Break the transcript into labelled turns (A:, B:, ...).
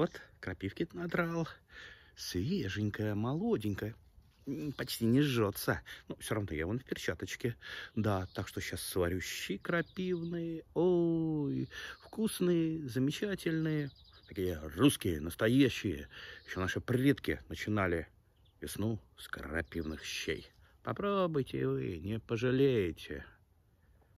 A: Вот, крапивки надрал. Свеженькая, молоденькая. Почти не жжется. Но ну, все равно я вон в перчаточке. Да, так что сейчас сварю щи крапивные. Ой, вкусные, замечательные. Такие русские, настоящие. Еще наши предки начинали весну с крапивных щей. Попробуйте
B: вы, не пожалеете.